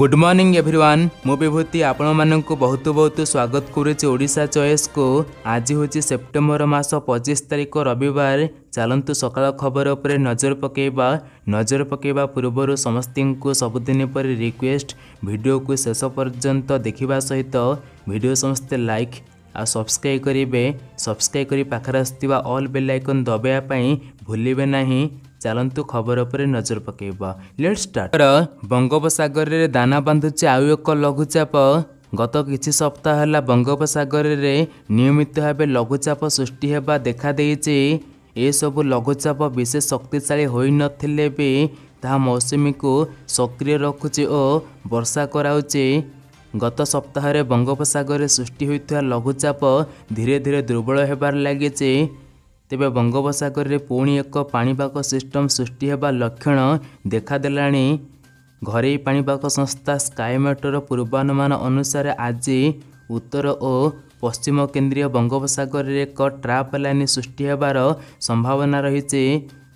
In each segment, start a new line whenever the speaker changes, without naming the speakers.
good morning everyone ମୁଁ ବିଭୂତି ଆପଣମାନଙ୍କୁ ବହୁତ ବହୁତ ସ୍ୱାଗତ କରୁଛି ଓଡ଼ିଶା ଚଏସ୍କୁ ଆଜି ହେଉଛି ସେପ୍ଟେମ୍ବର ମାସ ପଚିଶ ତାରିଖ ରବିବାର ଚାଲନ୍ତୁ ସକାଳ ଖବର ଉପରେ ନଜର ପକାଇବା ନଜର ପକାଇବା ପୂର୍ବରୁ ସମସ୍ତଙ୍କୁ ସବୁଦିନ ପରି ରିକ୍ୱେଷ୍ଟ ଭିଡ଼ିଓକୁ ଶେଷ ପର୍ଯ୍ୟନ୍ତ ଦେଖିବା ସହିତ ଭିଡ଼ିଓ ସମସ୍ତେ ଲାଇକ୍ ଆଉ ସବସ୍କ୍ରାଇବ୍ କରିବେ ସବସ୍କ୍ରାଇବ୍ କରି ପାଖରେ ଆସୁଥିବା ଅଲ୍ ବେଲ୍ ଆଇକନ୍ ଦବାଇବା ପାଇଁ ଭୁଲିବେ ନାହିଁ ଚାଲନ୍ତୁ ଖବର ଉପରେ ନଜର ପକାଇବା ଲେଟ୍ ଷ୍ଟାର୍ଟ ବଙ୍ଗୋପସାଗରରେ ଦାନା ବାନ୍ଧୁଛି ଆଉ ଏକ ଲଘୁଚାପ ଗତ କିଛି ସପ୍ତାହ ହେଲା ବଙ୍ଗୋପସାଗରରେ ନିୟମିତ ଭାବେ ଲଘୁଚାପ ସୃଷ୍ଟି ହେବା ଦେଖାଦେଇଛି ଏସବୁ ଲଘୁଚାପ ବିଶେଷ ଶକ୍ତିଶାଳୀ ହୋଇନଥିଲେ ବି ତାହା ମୌସୁମୀକୁ ସକ୍ରିୟ ରଖୁଛି ଓ ବର୍ଷା କରାଉଛି ଗତ ସପ୍ତାହରେ ବଙ୍ଗୋପସାଗରରେ ସୃଷ୍ଟି ହୋଇଥିବା ଲଘୁଚାପ ଧୀରେ ଧୀରେ ଦୁର୍ବଳ ହେବାରେ ଲାଗିଛି ତେବେ ବଙ୍ଗୋପସାଗରରେ ପୁଣି ଏକ ପାଣିପାଗ ସିଷ୍ଟମ୍ ସୃଷ୍ଟି ହେବା ଲକ୍ଷଣ ଦେଖାଦେଲାଣି ଘରୋଇ ପାଣିପାଗ ସଂସ୍ଥା ସ୍କାଏମେଟର ପୂର୍ବାନୁମାନ ଅନୁସାରେ ଆଜି ଉତ୍ତର ଓ ପଶ୍ଚିମ କେନ୍ଦ୍ରୀୟ ବଙ୍ଗୋପସାଗରରେ ଏକ ଟ୍ରାପ୍ ଲାଇନ୍ ସୃଷ୍ଟି ହେବାର ସମ୍ଭାବନା ରହିଛି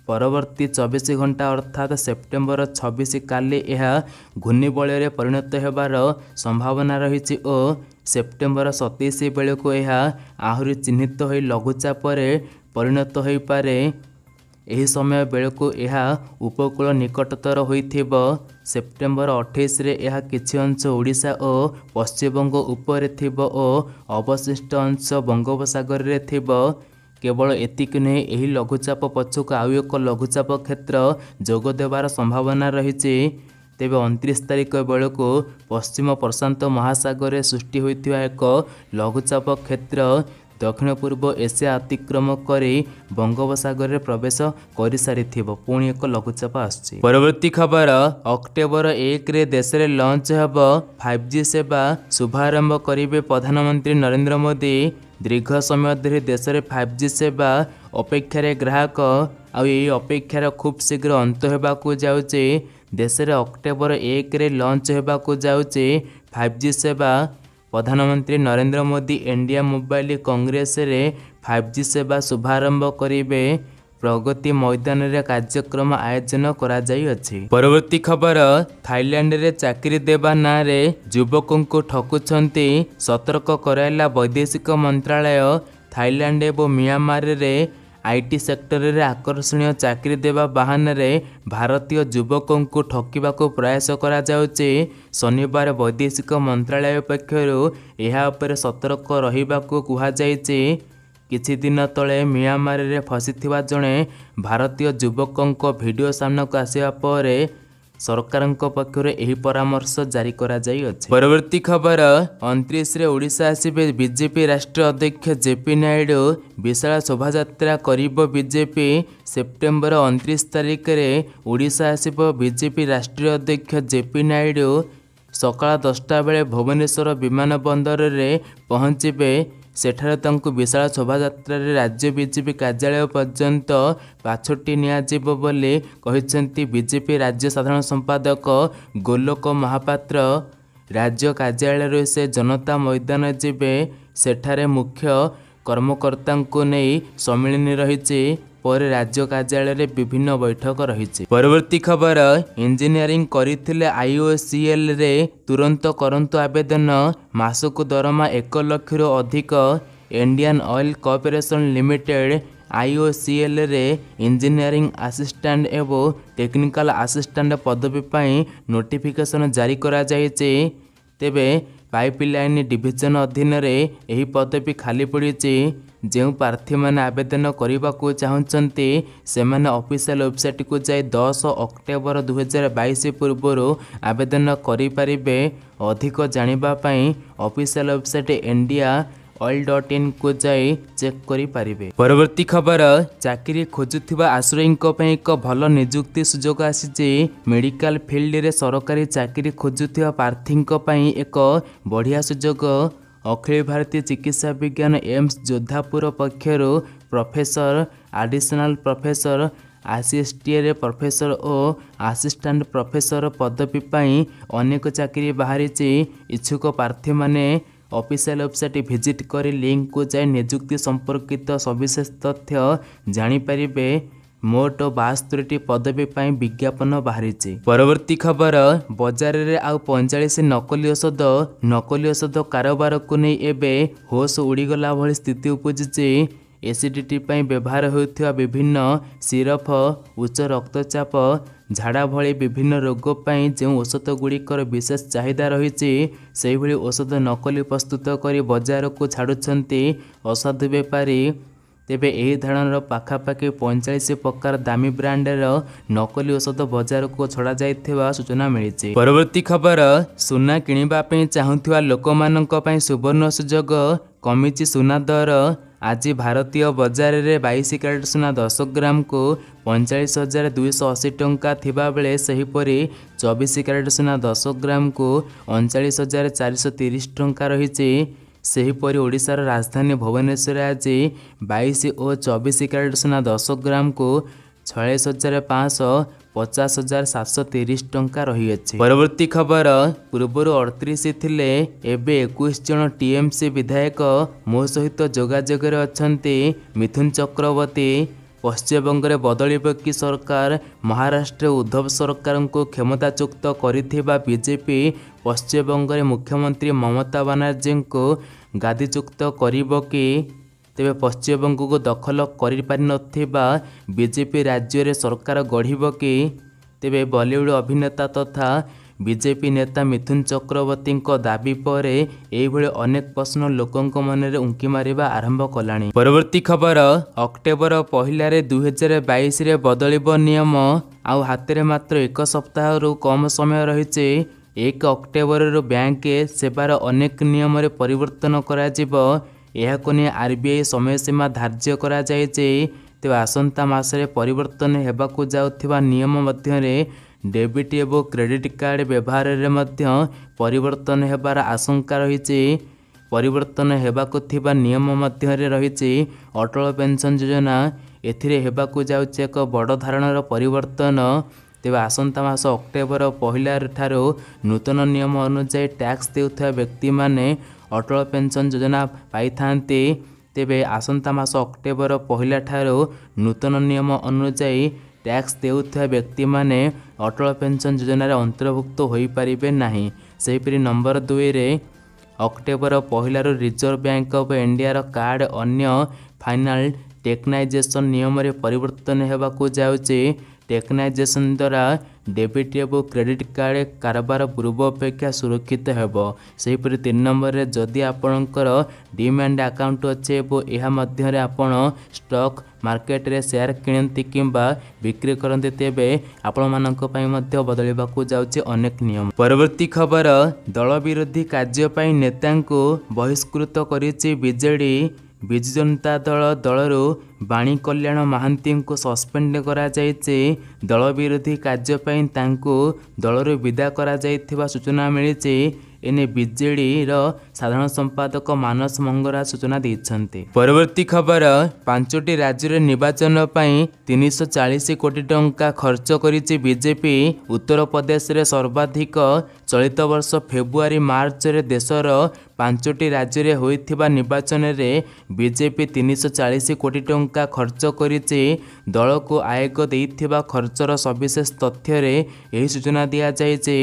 ପରବର୍ତ୍ତୀ ଚବିଶ ଘଣ୍ଟା ଅର୍ଥାତ୍ ସେପ୍ଟେମ୍ବର ଛବିଶ କାଲି ଏହା ଘୂର୍ଣ୍ଣିବଳୟରେ ପରିଣତ ହେବାର ସମ୍ଭାବନା ରହିଛି ଓ ସେପ୍ଟେମ୍ବର ସତେଇଶ ବେଳକୁ ଏହା ଆହୁରି ଚିହ୍ନିତ ହୋଇ ଲଘୁଚାପରେ ପରିଣତ ହୋଇପାରେ ଏହି ସମୟ ବେଳକୁ ଏହା ଉପକୂଳ ନିକଟତର ହୋଇଥିବ ସେପ୍ଟେମ୍ବର ଅଠେଇଶରେ ଏହା କିଛି ଅଂଶ ଓଡ଼ିଶା ଓ ପଶ୍ଚିମବଙ୍ଗ ଉପରେ ଥିବ ଓ ଅବଶିଷ୍ଟ ଅଂଶ ବଙ୍ଗୋପସାଗରରେ ଥିବ କେବଳ ଏତିକି ନୁହେଁ ଏହି ଲଘୁଚାପ ପଛକୁ ଆଉ ଏକ ଲଘୁଚାପ କ୍ଷେତ୍ର ଯୋଗ ଦେବାର ସମ୍ଭାବନା ରହିଛି ତେବେ ଅଣତିରିଶ ତାରିଖ ବେଳକୁ ପଶ୍ଚିମ ପ୍ରଶାନ୍ତ ମହାସାଗରରେ ସୃଷ୍ଟି ହୋଇଥିବା ଏକ ଲଘୁଚାପ କ୍ଷେତ୍ର ଦକ୍ଷିଣ ପୂର୍ବ ଏସିଆ ଅତିକ୍ରମ କରି ବଙ୍ଗୋପସାଗରରେ ପ୍ରବେଶ କରିସାରିଥିବ ପୁଣି ଏକ ଲଘୁଚାପ ଆସୁଛି ପରବର୍ତ୍ତୀ ଖବର ଅକ୍ଟୋବର ଏକରେ ଦେଶରେ ଲଞ୍ଚ ହେବ ଫାଇଭ୍ ଜି ସେବା ଶୁଭାରମ୍ଭ କରିବେ ପ୍ରଧାନମନ୍ତ୍ରୀ ନରେନ୍ଦ୍ର ମୋଦି ଦୀର୍ଘ ସମୟ ଧରି ଦେଶରେ ଫାଇଭ୍ ଜି ସେବା ଅପେକ୍ଷାରେ ଗ୍ରାହକ ଆଉ ଏହି ଅପେକ୍ଷାର ଖୁବ୍ ଶୀଘ୍ର ଅନ୍ତ ହେବାକୁ ଯାଉଛି ଦେଶରେ ଅକ୍ଟୋବର ଏକରେ ଲଞ୍ଚ ହେବାକୁ ଯାଉଛି ଫାଇଭ୍ ଜି ସେବା ପ୍ରଧାନମନ୍ତ୍ରୀ ନରେନ୍ଦ୍ର ମୋଦି ଇଣ୍ଡିଆ ମୋବାଇଲ କଂଗ୍ରେସରେ ଫାଇଭ୍ ଜି ସେବା ଶୁଭାରମ୍ଭ କରିବେ ପ୍ରଗତି ମଇଦାନରେ କାର୍ଯ୍ୟକ୍ରମ ଆୟୋଜନ କରାଯାଇଅଛି ପରବର୍ତ୍ତୀ ଖବର ଥାଇଲାଣ୍ଡରେ ଚାକିରି ଦେବା ନାଁରେ ଯୁବକଙ୍କୁ ଠକୁଛନ୍ତି ସତର୍କ କରାଇଲା ବୈଦେଶିକ ମନ୍ତ୍ରାଳୟ ଥାଇଲାଣ୍ଡ ଏବଂ ମିଆଁମାରରେ ଆଇଟି ସେକ୍ଟରରେ ଆକର୍ଷଣୀୟ ଚାକିରି ଦେବା ବାହାନରେ ଭାରତୀୟ ଯୁବକଙ୍କୁ ଠକିବାକୁ ପ୍ରୟାସ କରାଯାଉଛି ଶନିବାର ବୈଦେଶିକ ମନ୍ତ୍ରାଳୟ ପକ୍ଷରୁ ଏହା ଉପରେ ସତର୍କ ରହିବାକୁ କୁହାଯାଇଛି କିଛି ଦିନ ତଳେ ମିଆଁମାରରେ ଫସିଥିବା ଜଣେ ଭାରତୀୟ ଯୁବକଙ୍କ ଭିଡ଼ିଓ ସାମ୍ନାକୁ ଆସିବା ପରେ ସରକାରଙ୍କ ପକ୍ଷରୁ ଏହି ପରାମର୍ଶ ଜାରି କରାଯାଇଅଛି ପରବର୍ତ୍ତୀ ଖବର ଅଣତିରିଶରେ ଓଡ଼ିଶା ଆସିବେ ବିଜେପି ରାଷ୍ଟ୍ରୀୟ ଅଧ୍ୟକ୍ଷ ଜେପି ନାଇଡୁ ବିଶାଳ ଶୋଭାଯାତ୍ରା କରିବ ବିଜେପି ସେପ୍ଟେମ୍ବର ଅଣତିରିଶ ତାରିଖରେ ଓଡ଼ିଶା ଆସିବ ବିଜେପି ରାଷ୍ଟ୍ରୀୟ ଅଧ୍ୟକ୍ଷ ଜେପି ନାଇଡୁ ସକାଳ ଦଶଟା ବେଳେ ଭୁବନେଶ୍ୱର ବିମାନ ବନ୍ଦରରେ ପହଞ୍ଚିବେ ସେଠାରେ ତାଙ୍କୁ ବିଶାଳ ଶୋଭାଯାତ୍ରାରେ ରାଜ୍ୟ ବିଜେପି କାର୍ଯ୍ୟାଳୟ ପର୍ଯ୍ୟନ୍ତ ପାଛୋଟି ନିଆଯିବ ବୋଲି କହିଛନ୍ତି ବିଜେପି ରାଜ୍ୟ ସାଧାରଣ ସମ୍ପାଦକ ଗୋଲୋକ ମହାପାତ୍ର ରାଜ୍ୟ କାର୍ଯ୍ୟାଳୟରୁ ସେ ଜନତା ମଇଦାନ ଯିବେ ସେଠାରେ ମୁଖ୍ୟ କର୍ମକର୍ତ୍ତାଙ୍କୁ ନେଇ ସମ୍ମିଳନୀ ରହିଛି ପରେ ରାଜ୍ୟ କାର୍ଯ୍ୟାଳୟରେ ବିଭିନ୍ନ ବୈଠକ ରହିଛି ପରବର୍ତ୍ତୀ ଖବର ଇଞ୍ଜିନିୟରିଂ କରିଥିଲେ ଆଇଓସିଏଲ୍ରେ ତୁରନ୍ତ କରନ୍ତୁ ଆବେଦନ ମାସକୁ ଦରମା ଏକ ଲକ୍ଷରୁ ଅଧିକ ଇଣ୍ଡିଆନ୍ ଅଏଲ୍ କର୍ପୋରେସନ୍ ଲିମିଟେଡ୍ ଆଇଓସିଏଲ୍ରେ ଇଞ୍ଜିନିୟରିଂ ଆସିଷ୍ଟାଣ୍ଟ ଏବଂ ଟେକ୍ନିକାଲ ଆସିଷ୍ଟାଣ୍ଟ ପଦବୀ ପାଇଁ ନୋଟିଫିକେସନ୍ ଜାରି କରାଯାଇଛି ତେବେ ପାଇପ୍ ଲାଇନ୍ ଡିଭିଜନ ଅଧୀନରେ ଏହି ପଦବୀ ଖାଲି ପଡ଼ିଛି ଯେଉଁ ପ୍ରାର୍ଥୀମାନେ ଆବେଦନ କରିବାକୁ ଚାହୁଁଛନ୍ତି ସେମାନେ ଅଫିସିଆଲ୍ ୱେବସାଇଟ୍କୁ ଯାଇ ଦଶ ଅକ୍ଟୋବର ଦୁଇହଜାର ବାଇଶ ପୂର୍ବରୁ ଆବେଦନ କରିପାରିବେ ଅଧିକ ଜାଣିବା ପାଇଁ official website India Oil dot ଇନ୍କୁ ଯାଇ ଚେକ୍ କରିପାରିବେ ପରବର୍ତ୍ତୀ ଖବର ଚାକିରି ଖୋଜୁଥିବା ଆଶ୍ରୟୀଙ୍କ ପାଇଁ ଏକ ଭଲ ନିଯୁକ୍ତି ସୁଯୋଗ ଆସିଛି ମେଡ଼ିକାଲ ଫିଲ୍ଡରେ ସରକାରୀ ଚାକିରି ଖୋଜୁଥିବା ପ୍ରାର୍ଥୀଙ୍କ ପାଇଁ ଏକ ବଢ଼ିଆ ସୁଯୋଗ ଅଖିଳ ଭାରତୀୟ ଚିକିତ୍ସା ବିଜ୍ଞାନ ଏମ୍ସ ଯୋଦ୍ଧାପୁର ପକ୍ଷରୁ ପ୍ରଫେସର ଆଡ଼ିସନାଲ ପ୍ରଫେସର ଆସିଏସ୍ଟିଏରେ ପ୍ରଫେସର ଓ ଆସିଷ୍ଟାଣ୍ଟ ପ୍ରଫେସର ପଦବୀ ପାଇଁ ଅନେକ ଚାକିରି ବାହାରିଛି ଇଚ୍ଛୁକ ପ୍ରାର୍ଥୀମାନେ ଅଫିସିଆଲ ୱେବସାଇଟ୍ ଭିଜିଟ୍ କରି ଲିଙ୍କକୁ ଯାଇ ନିଯୁକ୍ତି ସମ୍ପର୍କିତ ସବିଶେଷ ତଥ୍ୟ ଜାଣିପାରିବେ ମୋଟ ବାସ୍ତରିଟି ପଦବୀ ପାଇଁ ବିଜ୍ଞାପନ ବାହାରିଛି ପରବର୍ତ୍ତୀ ଖବର ବଜାରରେ ଆଉ ପଇଁଚାଳିଶ ନକଲି ଔଷଧ ନକଲି ଔଷଧ କାରବାରକୁ ନେଇ ଏବେ ହୋସ ଉଡ଼ିଗଲା ଭଳି ସ୍ଥିତି ଉପୁଜିଛି ଏସିଡ଼ିଟି ପାଇଁ ବ୍ୟବହାର ହେଉଥିବା ବିଭିନ୍ନ ସିରଫ ଉଚ୍ଚ ରକ୍ତଚାପ ଝାଡ଼ା ଭଳି ବିଭିନ୍ନ ରୋଗ ପାଇଁ ଯେଉଁ ଔଷଧ ଗୁଡ଼ିକର ବିଶେଷ ଚାହିଦା ରହିଛି ସେହିଭଳି ଔଷଧ ନକଲି ପ୍ରସ୍ତୁତ କରି ବଜାରକୁ ଛାଡ଼ୁଛନ୍ତି ଅସାଧୁ ବେପାରୀ ତେବେ ଏହି ଧରଣର ପାଖାପାଖି ପଇଁଚାଳିଶ ପ୍ରକାର ଦାମୀ ବ୍ରାଣ୍ଡର ନକଲି ଔଷଧ ବଜାରକୁ ଛଡ଼ାଯାଇଥିବା ସୂଚନା ମିଳିଛି ପରବର୍ତ୍ତୀ ଖବର ସୁନା କିଣିବା ପାଇଁ ଚାହୁଁଥିବା ଲୋକମାନଙ୍କ ପାଇଁ ସୁବର୍ଣ୍ଣ ସୁଯୋଗ କମିଛି ସୁନା ଦର ଆଜି ଭାରତୀୟ ବଜାରରେ ବାଇଶ କ୍ୟାରେଟ୍ ସୁନା ଦଶ ଗ୍ରାମକୁ ପଇଁଚାଳିଶ ହଜାର ଦୁଇଶହ ଅଶୀ ଟଙ୍କା ଥିବାବେଳେ ସେହିପରି ଚବିଶ କ୍ୟାରେଟ୍ ସୁନା ଦଶ ଗ୍ରାମକୁ ଅଣଚାଳିଶ ହଜାର ଚାରିଶହ ତିରିଶ ଟଙ୍କା ରହିଛି ସେହିପରି ଓଡ଼ିଶାର ରାଜଧାନୀ ଭୁବନେଶ୍ୱରରେ ଆଜି ବାଇଶ ଓ ଚବିଶ କ୍ୟାରେଟ୍ ସୁନା ଦଶ ଗ୍ରାମକୁ ଛୟାଳିଶ ହଜାର ପାଞ୍ଚଶହ ପଚାଶ ହଜାର ସାତଶହ ତିରିଶ ଟଙ୍କା ରହିଅଛି ପରବର୍ତ୍ତୀ ଖବର ପୂର୍ବରୁ ଅଠତିରିଶ ଥିଲେ ଏବେ ଏକୋଇଶ ଜଣ ଟିଏମ୍ସି ବିଧାୟକ ମୋ ସହିତ ଯୋଗାଯୋଗରେ ଅଛନ୍ତି ମିଥୁନ ଚକ୍ରବର୍ତ୍ତୀ ପଶ୍ଚିମବଙ୍ଗରେ ବଦଳିପକ୍ଷୀ ସରକାର ମହାରାଷ୍ଟ୍ରରେ ଉଦ୍ଧବ ସରକାରଙ୍କୁ କ୍ଷମତାଚ୍ୟୁକ୍ତ କରିଥିବା ବିଜେପି ପଶ୍ଚିମବଙ୍ଗରେ ମୁଖ୍ୟମନ୍ତ୍ରୀ ମମତା ବାନାର୍ଜୀଙ୍କୁ ଗାଦିଚ୍ୟୁକ୍ତ କରିବ କି ତେବେ ପଶ୍ଚିମବଙ୍ଗକୁ ଦଖଲ କରିପାରିନଥିବା ବିଜେପି ରାଜ୍ୟରେ ସରକାର ଗଢ଼ିବ କି ତେବେ ବଲିଉଡ୍ ଅଭିନେତା ତଥା ବିଜେପି ନେତା ମିଥୁନ ଚକ୍ରବର୍ତ୍ତୀଙ୍କ ଦାବି ପରେ ଏହିଭଳି ଅନେକ ପ୍ରଶ୍ନ ଲୋକଙ୍କ ମନରେ ଉଙ୍କି ମାରିବା ଆରମ୍ଭ କଲାଣି ପରବର୍ତ୍ତୀ ଖବର ଅକ୍ଟୋବର ପହିଲାରେ ଦୁଇହଜାର ବାଇଶରେ ବଦଳିବ ନିୟମ ଆଉ ହାତରେ ମାତ୍ର ଏକ ସପ୍ତାହରୁ କମ୍ ସମୟ ରହିଛି ଏକ ଅକ୍ଟୋବରରୁ ବ୍ୟାଙ୍କ ସେବାର ଅନେକ ନିୟମରେ ପରିବର୍ତ୍ତନ କରାଯିବ ଏହାକୁ ନେଇ ଆର୍ ବି ଆଇ ସମୟ ସୀମା ଧାର୍ଯ୍ୟ କରାଯାଇଛି ତେବେ ଆସନ୍ତା ମାସରେ ପରିବର୍ତ୍ତନ ହେବାକୁ ଯାଉଥିବା ନିୟମ ମଧ୍ୟରେ ଡେବିଟ୍ ଏବଂ କ୍ରେଡ଼ିଟ୍ କାର୍ଡ଼ ବ୍ୟବହାରରେ ମଧ୍ୟ ପରିବର୍ତ୍ତନ ହେବାର ଆଶଙ୍କା ରହିଛି ପରିବର୍ତ୍ତନ ହେବାକୁ ଥିବା ନିୟମ ମଧ୍ୟରେ ରହିଛି ଅଟଳ ପେନ୍ସନ୍ ଯୋଜନା ଏଥିରେ ହେବାକୁ ଯାଉଛି ଏକ ବଡ଼ ଧାରଣର ପରିବର୍ତ୍ତନ ତେବେ ଆସନ୍ତା ମାସ ଅକ୍ଟୋବର ପହିଲା ଠାରୁ ନୂତନ ନିୟମ ଅନୁଯାୟୀ ଟ୍ୟାକ୍ସ ଦେଉଥିବା ବ୍ୟକ୍ତିମାନେ ଅଟଳ ପେନ୍ସନ୍ ଯୋଜନା ପାଇଥାନ୍ତି ତେବେ ଆସନ୍ତା ମାସ ଅକ୍ଟୋବର ପହିଲା ଠାରୁ ନୂତନ ନିୟମ ଅନୁଯାୟୀ ଟ୍ୟାକ୍ସ ଦେଉଥିବା ବ୍ୟକ୍ତିମାନେ ଅଟଳ ପେନ୍ସନ୍ ଯୋଜନାରେ ଅନ୍ତର୍ଭୁକ୍ତ ହୋଇପାରିବେ ନାହିଁ ସେହିପରି ନମ୍ବର ଦୁଇରେ ଅକ୍ଟୋବର ପହିଲାରୁ ରିଜର୍ଭ ବ୍ୟାଙ୍କ ଅଫ୍ ଇଣ୍ଡିଆର କାର୍ଡ଼ ଅନ୍ୟ ଫାଇନାଲ୍ ଟେକ୍ନାଇଜେସନ୍ ନିୟମରେ ପରିବର୍ତ୍ତନ ହେବାକୁ ଯାଉଛି ଟେକ୍ନାଇଜେସନ୍ ଦ୍ୱାରା ଡେବିଟ୍ ଏବଂ କ୍ରେଡ଼ିଟ୍ କାର୍ଡ଼ କାରବାର ପୂର୍ବ ଅପେକ୍ଷା ସୁରକ୍ଷିତ ହେବ ସେହିପରି ତିନି ନମ୍ବରରେ ଯଦି ଆପଣଙ୍କର ଡିମାଣ୍ଡ ଆକାଉଣ୍ଟ ଅଛି ଏବଂ ଏହା ମଧ୍ୟରେ ଆପଣ ଷ୍ଟକ୍ ମାର୍କେଟରେ ସେୟାର କିଣନ୍ତି କିମ୍ବା ବିକ୍ରି କରନ୍ତି ତେବେ ଆପଣମାନଙ୍କ ପାଇଁ ମଧ୍ୟ ବଦଳିବାକୁ ଯାଉଛି ଅନେକ ନିୟମ ପରବର୍ତ୍ତୀ ଖବର ଦଳ ବିରୋଧୀ କାର୍ଯ୍ୟ ପାଇଁ ନେତାଙ୍କୁ ବହିଷ୍କୃତ କରିଛି ବିଜେଡ଼ି ବିଜୁ ଜନତା ଦଳ ଦଳରୁ ବାଣୀ କଲ୍ୟାଣ ମହାନ୍ତିଙ୍କୁ ସସ୍ପେଣ୍ଡ କରାଯାଇଛି ଦଳ ବିରୋଧୀ କାର୍ଯ୍ୟ ପାଇଁ ତାଙ୍କୁ ଦଳରୁ ବିଦା କରାଯାଇଥିବା ସୂଚନା ମିଳିଛି ଏନେଇ ବିଜେଡ଼ିର ସାଧାରଣ ସମ୍ପାଦକ ମାନସ ମଙ୍ଗରା ସୂଚନା ଦେଇଛନ୍ତି ପରବର୍ତ୍ତୀ ଖବର ପାଞ୍ଚଟି ରାଜ୍ୟରେ ନିର୍ବାଚନ ପାଇଁ ତିନିଶହ ଚାଳିଶ କୋଟି ଟଙ୍କା ଖର୍ଚ୍ଚ କରିଛି ବିଜେପି ଉତ୍ତରପ୍ରଦେଶରେ ସର୍ବାଧିକ ଚଳିତ ବର୍ଷ ଫେବୃଆରୀ ମାର୍ଚ୍ଚରେ ଦେଶର ପାଞ୍ଚଟି ରାଜ୍ୟରେ ହୋଇଥିବା ନିର୍ବାଚନରେ ବିଜେପି ତିନିଶହ ଚାଳିଶ କୋଟି ଟଙ୍କା ଖର୍ଚ୍ଚ କରିଛି ଦଳକୁ ଆୟୋଗ ଦେଇଥିବା ଖର୍ଚ୍ଚର ସବିଶେଷ ତଥ୍ୟରେ ଏହି ସୂଚନା ଦିଆଯାଇଛି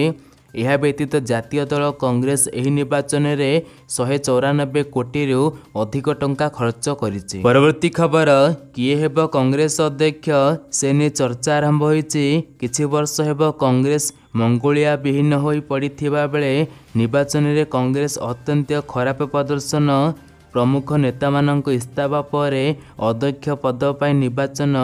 ଏହା ବ୍ୟତୀତ ଜାତୀୟ ଦଳ କଂଗ୍ରେସ ଏହି ନିର୍ବାଚନରେ ଶହେ ଚଉରାନବେ କୋଟିରୁ ଅଧିକ ଟଙ୍କା ଖର୍ଚ୍ଚ କରିଛି ପରବର୍ତ୍ତୀ ଖବର କିଏ ହେବ କଂଗ୍ରେସ ଅଧ୍ୟକ୍ଷ ସେ ନେଇ ଚର୍ଚ୍ଚା ଆରମ୍ଭ ହୋଇଛି କିଛି ବର୍ଷ ହେବ କଂଗ୍ରେସ ମଙ୍ଗୁଳିଆ ବିହୀନ ହୋଇ ପଡ଼ିଥିବା ବେଳେ ନିର୍ବାଚନରେ କଂଗ୍ରେସ ଅତ୍ୟନ୍ତ ଖରାପ ପ୍ରଦର୍ଶନ ପ୍ରମୁଖ ନେତାମାନଙ୍କ ଇସ୍ତଫା ପରେ ଅଧ୍ୟକ୍ଷ ପଦ ପାଇଁ ନିର୍ବାଚନ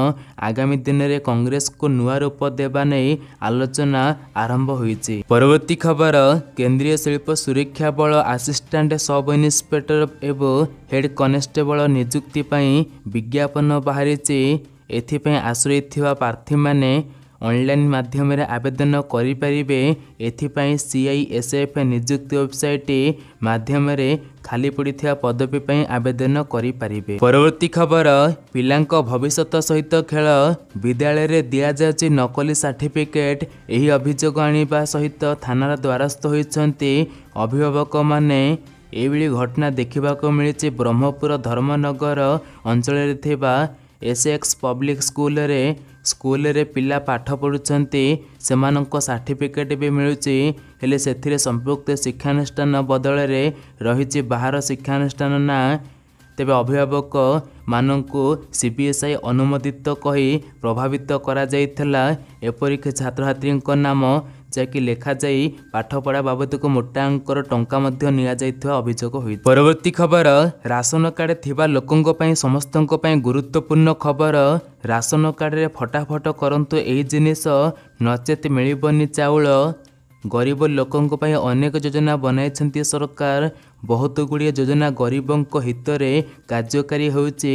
ଆଗାମୀ ଦିନରେ କଂଗ୍ରେସକୁ ନୂଆ ରୂପ ଦେବା ନେଇ ଆଲୋଚନା ଆରମ୍ଭ ହୋଇଛି ପରବର୍ତ୍ତୀ ଖବର କେନ୍ଦ୍ରୀୟ ଶିଳ୍ପ ସୁରକ୍ଷା ବଳ ଆସିଷ୍ଟାଣ୍ଟ ସବ୍ ଇନ୍ସପେକ୍ଟର ଏବଂ ହେଡ୍ କନେଷ୍ଟେବଳ ନିଯୁକ୍ତି ପାଇଁ ବିଜ୍ଞାପନ ବାହାରିଛି ଏଥିପାଇଁ ଆଶ୍ରୟ ଥିବା ପ୍ରାର୍ଥୀମାନେ ଅନଲାଇନ୍ ମାଧ୍ୟମରେ ଆବେଦନ କରିପାରିବେ ଏଥିପାଇଁ ସି ଆଇ ସିଆଇଏସ୍ଏଫ୍ ନିଯୁକ୍ତି ୱେବସାଇଟ୍ ମାଧ୍ୟମରେ ଖାଲି ପଡ଼ିଥିବା ପଦବୀ ପାଇଁ ଆବେଦନ କରିପାରିବେ ପରବର୍ତ୍ତୀ ଖବର ପିଲାଙ୍କ ଭବିଷ୍ୟତ ସହିତ ଖେଳ ବିଦ୍ୟାଳୟରେ ଦିଆଯାଉଛି ନକଲି ସାର୍ଟିଫିକେଟ୍ ଏହି ଅଭିଯୋଗ ଆଣିବା ସହିତ ଥାନାର ଦ୍ୱାରସ୍ଥ ହୋଇଛନ୍ତି ଅଭିଭାବକମାନେ ଏଭଳି ଘଟଣା ଦେଖିବାକୁ ମିଳିଛି ବ୍ରହ୍ମପୁର ଧର୍ମନଗର ଅଞ୍ଚଳରେ ଥିବା ଏସ୍ ଏକ୍ସ ପବ୍ଲିକ୍ ସ୍କୁଲରେ ସ୍କୁଲରେ ପିଲା ପାଠ ପଢ଼ୁଛନ୍ତି ସେମାନଙ୍କ ସାର୍ଟିଫିକେଟ୍ ବି ମିଳୁଛି ହେଲେ ସେଥିରେ ସମ୍ପୃକ୍ତ ଶିକ୍ଷାନୁଷ୍ଠାନ ବଦଳରେ ରହିଛି ବାହାର ଶିକ୍ଷାନୁଷ୍ଠାନ ନାଁ ତେବେ ଅଭିଭାବକମାନଙ୍କୁ ସି ବି ଅନୁମୋଦିତ କହି ପ୍ରଭାବିତ କରାଯାଇଥିଲା ଏପରିକି ଛାତ୍ରଛାତ୍ରୀଙ୍କ ନାମ ଯାହାକି ଲେଖାଯାଇ ପାଠପଢ଼ା ବାବଦକୁ ମୋଟାଙ୍କର ଟଙ୍କା ମଧ୍ୟ ନିଆଯାଇଥିବା ଅଭିଯୋଗ ହୋଇଛି ପରବର୍ତ୍ତୀ ଖବର ରାସନ କାର୍ଡ଼ ଥିବା ଲୋକଙ୍କ ପାଇଁ ସମସ୍ତଙ୍କ ପାଇଁ ଗୁରୁତ୍ୱପୂର୍ଣ୍ଣ ଖବର ରାସନ କାର୍ଡ଼ରେ ଫଟାଫଟ କରନ୍ତୁ ଏହି ଜିନିଷ ନଚେତ୍ ମିଳିବନି ଚାଉଳ ଗରିବ ଲୋକଙ୍କ ପାଇଁ ଅନେକ ଯୋଜନା ବନାଇଛନ୍ତି ସରକାର ବହୁତ ଗୁଡ଼ିଏ ଯୋଜନା ଗରିବଙ୍କ ହିତରେ କାର୍ଯ୍ୟକାରୀ ହେଉଛି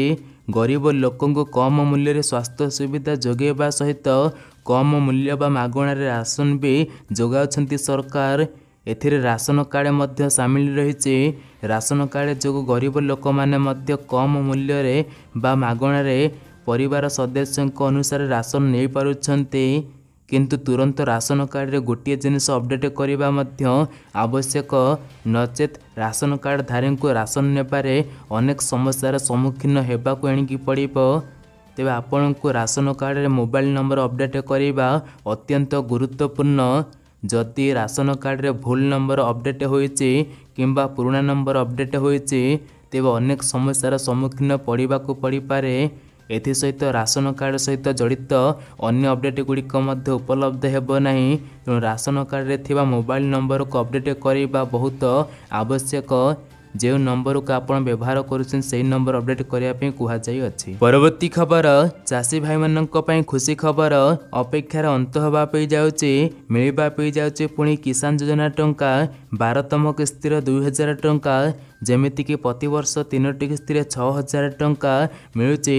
ଗରିବ ଲୋକଙ୍କୁ କମ୍ ମୂଲ୍ୟରେ ସ୍ୱାସ୍ଥ୍ୟ ସୁବିଧା ଯୋଗାଇବା ସହିତ କମ୍ ମୂଲ୍ୟ ବା ମାଗଣାରେ ରାସନ ବି ଯୋଗାଉଛନ୍ତି ସରକାର ଏଥିରେ ରାସନ କାର୍ଡ଼ ମଧ୍ୟ ସାମିଲ ରହିଛି ରାସନ କାର୍ଡ଼ ଯୋଗୁଁ ଗରିବ ଲୋକମାନେ ମଧ୍ୟ କମ୍ ମୂଲ୍ୟରେ ବା ମାଗଣାରେ ପରିବାର ସଦସ୍ୟଙ୍କ ଅନୁସାରେ ରାସନ ନେଇପାରୁଛନ୍ତି କିନ୍ତୁ ତୁରନ୍ତ ରାସନ କାର୍ଡ଼ରେ ଗୋଟିଏ ଜିନିଷ ଅପଡ଼େଟ୍ କରିବା ମଧ୍ୟ ଆବଶ୍ୟକ ନଚେତ୍ ରାସନ କାର୍ଡ଼ଧାରୀଙ୍କୁ ରାସନ ନେବାରେ ଅନେକ ସମସ୍ୟାର ସମ୍ମୁଖୀନ ହେବାକୁ ଆଣିକି ପଡ଼ିବ ତେବେ ଆପଣଙ୍କୁ ରାସନ କାର୍ଡ଼ରେ ମୋବାଇଲ ନମ୍ବର ଅପଡ଼େଟ୍ କରିବା ଅତ୍ୟନ୍ତ ଗୁରୁତ୍ୱପୂର୍ଣ୍ଣ ଯଦି ରାସନ କାର୍ଡ଼ରେ ଭୁଲ ନମ୍ବର ଅପଡ଼େଟ୍ ହୋଇଛି କିମ୍ବା ପୁରୁଣା ନମ୍ବର ଅପଡ଼େଟ୍ ହୋଇଛି ତେବେ ଅନେକ ସମସ୍ୟାର ସମ୍ମୁଖୀନ ପଡ଼ିବାକୁ ପଡ଼ିପାରେ ଏଥିସହିତ ରାସନ କାର୍ଡ଼ ସହିତ ଜଡ଼ିତ ଅନ୍ୟ ଅପଡ଼େଟ୍ ଗୁଡ଼ିକ ମଧ୍ୟ ଉପଲବ୍ଧ ହେବ ନାହିଁ ତେଣୁ ରାସନ କାର୍ଡ଼ରେ ଥିବା ମୋବାଇଲ ନମ୍ବରକୁ ଅପଡ଼େଟ୍ କରିବା ବହୁତ ଆବଶ୍ୟକ ଯେଉଁ ନମ୍ବରକୁ ଆପଣ ବ୍ୟବହାର କରୁଛନ୍ତି ସେହି ନମ୍ବର ଅପଡ଼େଟ୍ କରିବା ପାଇଁ କୁହାଯାଇଅଛି ପରବର୍ତ୍ତୀ ଖବର ଚାଷୀ ଭାଇମାନଙ୍କ ପାଇଁ ଖୁସି ଖବର ଅପେକ୍ଷାର ଅନ୍ତ ହେବା ପାଇଁ ଯାଉଛି ମିଳିବା ପାଇଁ ଯାଉଛି ପୁଣି କିଷାନ ଯୋଜନା ଟଙ୍କା ବାରତମ କିସ୍ତିର ଦୁଇ ହଜାର ଟଙ୍କା ଯେମିତିକି ପ୍ରତିବର୍ଷ ତିନୋଟି କିସ୍ତିରେ ଛଅ ହଜାର ଟଙ୍କା ମିଳୁଛି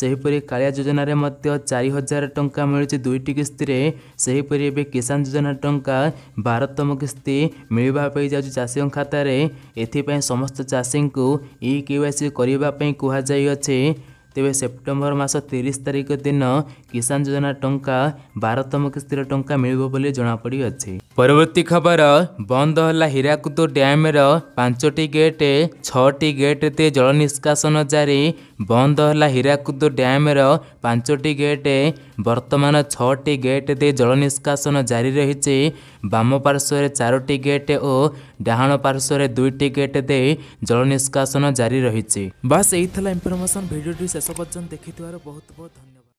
ସେହିପରି କାଳିଆ ଯୋଜନାରେ ମଧ୍ୟ ଚାରି ହଜାର ଟଙ୍କା ମିଳୁଛି ଦୁଇଟି କିସ୍ତିରେ ସେହିପରି ଏବେ କିଷାନ ଯୋଜନା ଟଙ୍କା ବାରତମ କିସ୍ତି ମିଳିବା ପାଇଁ ଯାଉଛି ଚାଷୀଙ୍କ ଖାତାରେ ଏଥିପାଇଁ ସମସ୍ତ ଚାଷୀଙ୍କୁ ଇ କେ ୱାଇ ସି କରିବା ପାଇଁ କୁହାଯାଇଅଛି ତେବେ ସେପ୍ଟେମ୍ବର ମାସ ତିରିଶ ତାରିଖ ଦିନ କିଷାନ ଯୋଜନା ଟଙ୍କା ବାରତମ କିସ୍ତିର ଟଙ୍କା ମିଳିବ ବୋଲି ଜଣାପଡ଼ିଅଛି ପରବର୍ତ୍ତୀ ଖବର ବନ୍ଦ ହେଲା ହୀରାକୁଦ ଡ୍ୟାମ୍ର ପାଞ୍ଚଟି ଗେଟ୍ ଛଅଟି ଗେଟ୍ରେ ଜଳ ନିଷ୍କାସନ ଜାରି ବନ୍ଦ ହେଲା ହୀରାକୁଦ ଡ୍ୟାମ୍ର ପାଞ୍ଚଟି ଗେଟ୍ ବର୍ତ୍ତମାନ ଛଅଟି ଗେଟ୍ରେ ଜଳ ନିଷ୍କାସନ ଜାରି ରହିଛି ବାମ ପାର୍ଶ୍ୱରେ ଚାରୋଟି ଗେଟ୍ ଓ ଡାହାଣ ପାର୍ଶ୍ୱରେ ଦୁଇଟି ଗେଟ୍ ଦେଇ ଜଳ ନିଷ୍କାସନ ଜାରି ରହିଛି ବାସ୍ ଏଇ ଥିଲା ଇନଫର୍ମେସନ୍ ଭିଡ଼ିଓଟି ଶେଷ ପର୍ଯ୍ୟନ୍ତ ଦେଖିଥିବାରୁ ବହୁତ ବହୁତ ଧନ୍ୟବାଦ